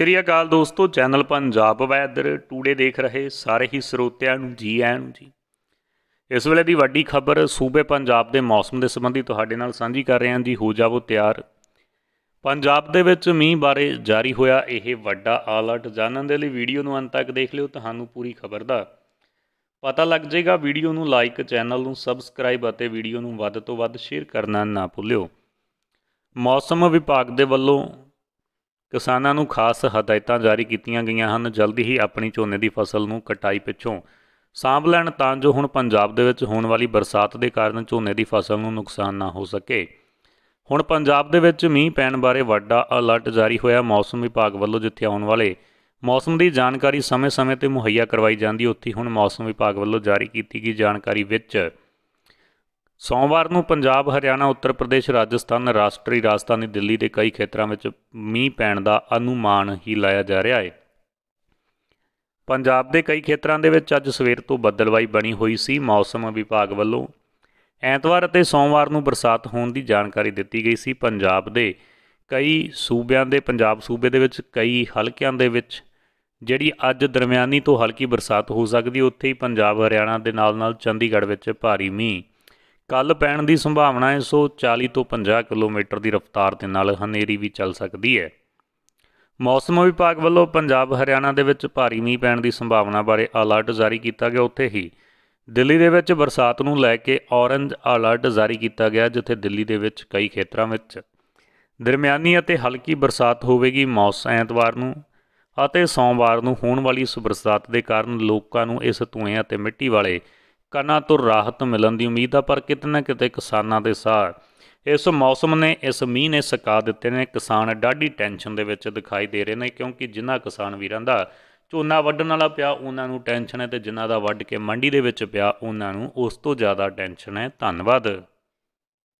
ਸ਼੍ਰੀ ਅਕਾਲ ਦੋਸਤੋ channel Punjab weather today ਦੇਖ ਰਹੇ ਸਾਰੇ ਹੀ ਸਰੋਤਿਆਂ ਨੂੰ ਜੀ ਆਇਆਂ ਨੂੰ ਜੀ ਇਸ ਵੇਲੇ ਦੀ ਵੱਡੀ ਖਬਰ ਸੂਬੇ ਪੰਜਾਬ ਦੇ ਮੌਸਮ ਦੇ ਸੰਬੰਧੀ ਤੁਹਾਡੇ ਨਾਲ ਸਾਂਝੀ ਕਰ ਰਹੇ ਹਾਂ ਜੀ ਹੋ ਜਾਵੋ ਤਿਆਰ ਪੰਜਾਬ ਦੇ ਵਿੱਚ ਮੀਂਹ ਬਾਰੇ ਜਾਰੀ ਹੋਇਆ ਇਹ ਵੱਡਾ ਅਲਰਟ ਜਾਣਨ ਦੇ ਲਈ ਵੀਡੀਓ ਨੂੰ ਅੰਤ ਤੱਕ ਦੇਖ ਲਿਓ ਤੁਹਾਨੂੰ ਪੂਰੀ ਖਬਰ ਦਾ ਪਤਾ ਲੱਗ ਜਾਏਗਾ ਵੀਡੀਓ ਨੂੰ ਲਾਈਕ ਚੈਨਲ ਨੂੰ ਸਬਸਕ੍ਰਾਈਬ ਅਤੇ ਵੀਡੀਓ ਨੂੰ ਵੱਧ ਤੋਂ ਵੱਧ ਸ਼ੇਅਰ ਕਰਨਾ ਨਾ ਭੁੱਲਿਓ ਮੌਸਮ ਵਿਭਾਗ ਦੇ ਵੱਲੋਂ ਕਿਸਾਨਾਂ ਨੂੰ ਖਾਸ ਹਦਾਇਤਾਂ ਜਾਰੀ ਕੀਤੀਆਂ ਗਈਆਂ ਹਨ ਜਲਦੀ ਹੀ ਆਪਣੀ ਝੋਨੇ ਦੀ ਫਸਲ ਨੂੰ ਕਟਾਈ ਪਿੱਛੋਂ ਸਾਂਭ ਲੈਣ ਤਾਂ ਜੋ ਹੁਣ ਪੰਜਾਬ ਦੇ ਵਿੱਚ ਹੋਣ ਵਾਲੀ ਬਰਸਾਤ ਦੇ ਕਾਰਨ ਝੋਨੇ ਦੀ ਫਸਲ ਨੂੰ ਨੁਕਸਾਨ ਨਾ ਹੋ ਸਕੇ ਹੁਣ ਪੰਜਾਬ ਦੇ ਵਿੱਚ ਮੀਂਹ ਪੈਣ ਬਾਰੇ ਵੱਡਾ ਅਲਰਟ ਜਾਰੀ ਹੋਇਆ ਮੌਸਮ ਵਿਭਾਗ ਵੱਲੋਂ ਜਿੱਥੇ ਆਉਣ ਵਾਲੇ ਮੌਸਮ ਦੀ ਜਾਣਕਾਰੀ ਸਮੇਂ-ਸਮੇਂ ਤੇ ਮੁਹੱਈਆ ਕਰਵਾਈ ਜਾਂਦੀ ਉੱਥੇ ਹੁਣ ਮੌਸਮ ਵਿਭਾਗ ਵੱਲੋਂ ਜਾਰੀ ਕੀਤੀ ਗਈ ਜਾਣਕਾਰੀ ਵਿੱਚ ਸੋਮਵਾਰ ਨੂੰ ਪੰਜਾਬ ਹਰਿਆਣਾ ਉੱਤਰ ਪ੍ਰਦੇਸ਼ ਰਾਜਸਥਾਨ ਰਾਸ਼ਟਰੀ ਰਾਜਧਾਨੀ ਦਿੱਲੀ ਦੇ ਕਈ ਖੇਤਰਾਂ ਵਿੱਚ ਮੀਂਹ ਪੈਣ ਦਾ ਅਨੁਮਾਨ ਹੀ ਲਾਇਆ ਜਾ ਰਿਹਾ ਹੈ ਪੰਜਾਬ ਦੇ ਕਈ ਖੇਤਰਾਂ ਦੇ ਵਿੱਚ ਅੱਜ ਸਵੇਰ ਤੋਂ ਬੱਦਲਵਾਈ ਬਣੀ ਹੋਈ ਸੀ ਮੌਸਮ ਵਿਭਾਗ ਵੱਲੋਂ ਐਤਵਾਰ ਅਤੇ ਸੋਮਵਾਰ ਨੂੰ ਬਰਸਾਤ ਹੋਣ ਦੀ ਜਾਣਕਾਰੀ ਦਿੱਤੀ ਗਈ ਸੀ ਪੰਜਾਬ ਦੇ ਕਈ ਸੂਬਿਆਂ ਦੇ ਪੰਜਾਬ ਸੂਬੇ ਦੇ ਵਿੱਚ ਕਈ ਹਲਕਿਆਂ ਦੇ ਵਿੱਚ ਜਿਹੜੀ ਅੱਜ ਦਰਮਿਆਨੀ ਤੋਂ ਹਲਕੀ ਬਰਸਾਤ ਹੋ ਸਕਦੀ ਉੱਥੇ ਹੀ ਪੰਜਾਬ ਹਰਿਆਣਾ ਦੇ ਨਾਲ ਨਾਲ ਚੰਡੀਗੜ੍ਹ ਵਿੱਚ ਭਾਰੀ ਮੀਂਹ ਕੱਲ ਪੈਣ ਦੀ ਸੰਭਾਵਨਾ ਹੈ 140 ਤੋਂ 50 ਕਿਲੋਮੀਟਰ ਦੀ ਰਫ਼ਤਾਰ ਦੇ ਨਾਲ ਹਨੇਰੀ ਵੀ ਚੱਲ ਸਕਦੀ ਹੈ ਮੌਸਮ ਵਿਭਾਗ ਵੱਲੋਂ ਪੰਜਾਬ ਹਰਿਆਣਾ ਦੇ ਵਿੱਚ ਭਾਰੀ ਮੀਂਹ ਪੈਣ ਦੀ ਸੰਭਾਵਨਾ ਬਾਰੇ ਅਲਰਟ ਜਾਰੀ ਕੀਤਾ ਗਿਆ ਉੱਥੇ ਹੀ ਦਿੱਲੀ ਦੇ ਵਿੱਚ ਬਰਸਾਤ ਨੂੰ ਲੈ ਕੇ ਔਰੰਜ ਅਲਰਟ ਜਾਰੀ ਕੀਤਾ ਗਿਆ ਜਿੱਥੇ ਦਿੱਲੀ ਦੇ ਵਿੱਚ ਕਈ ਖੇਤਰਾਂ ਵਿੱਚ ਦਰਮਿਆਨੀ ਅਤੇ ਹਲਕੀ ਬਰਸਾਤ ਹੋਵੇਗੀ ਮੌਸਮ ਐਤਵਾਰ ਨੂੰ ਅਤੇ ਸੋਮਵਾਰ ਨੂੰ ਹੋਣ ਵਾਲੀ ਇਸ ਬਰਸਾਤ ਦੇ ਕਾਰਨ ਲੋਕਾਂ ਨੂੰ ਇਸ ਧੂਏ ਅਤੇ ਮਿੱਟੀ ਵਾਲੇ ਕਨਾਂ ਤੋਂ ਰਾਹਤ ਮਿਲਣ ਦੀ ਉਮੀਦ ਆ ਪਰ ਕਿਤੇ ਨਾ ਕਿਤੇ ਕਿਸਾਨਾਂ ਦੇ ਸਾਹ ਇਸ ਮੌਸਮ ਨੇ ਇਸ ਮੀਂਹ ਨੇ ਸਕਾ ਦਿੱਤੇ ਨੇ ਕਿਸਾਨ ਡਾਢੀ ਟੈਨਸ਼ਨ ਦੇ ਵਿੱਚ ਦਿਖਾਈ ਦੇ ਰਹੇ ਨੇ ਕਿਉਂਕਿ ਜਿਨ੍ਹਾਂ ਕਿਸਾਨ ਵੀਰਾਂ ਦਾ ਝੋਨਾ ਵੱਢਣ ਵਾਲਾ ਪਿਆ ਉਹਨਾਂ ਨੂੰ ਟੈਨਸ਼ਨ ਹੈ ਤੇ ਜਿਨ੍ਹਾਂ ਦਾ ਵੱਢ ਕੇ ਮੰਡੀ ਦੇ ਵਿੱਚ ਪਿਆ ਉਹਨਾਂ ਨੂੰ ਉਸ ਤੋਂ ਜ਼ਿਆਦਾ ਟੈਨਸ਼ਨ ਹੈ ਧੰਨਵਾਦ